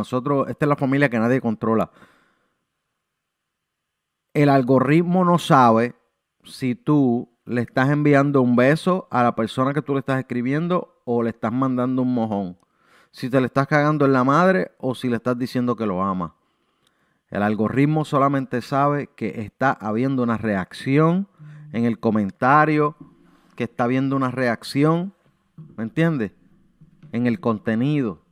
Nosotros, esta es la familia que nadie controla. El algoritmo no sabe si tú le estás enviando un beso a la persona que tú le estás escribiendo o le estás mandando un mojón. Si te le estás cagando en la madre o si le estás diciendo que lo ama. El algoritmo solamente sabe que está habiendo una reacción en el comentario, que está habiendo una reacción, ¿me entiendes? En el contenido.